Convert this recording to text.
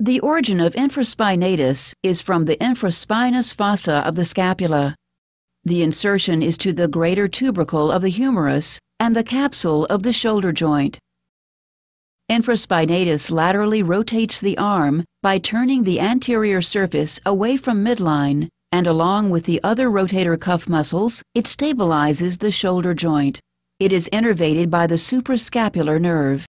The origin of infraspinatus is from the infraspinous fossa of the scapula. The insertion is to the greater tubercle of the humerus and the capsule of the shoulder joint. Infraspinatus laterally rotates the arm by turning the anterior surface away from midline, and along with the other rotator cuff muscles, it stabilizes the shoulder joint. It is innervated by the suprascapular nerve.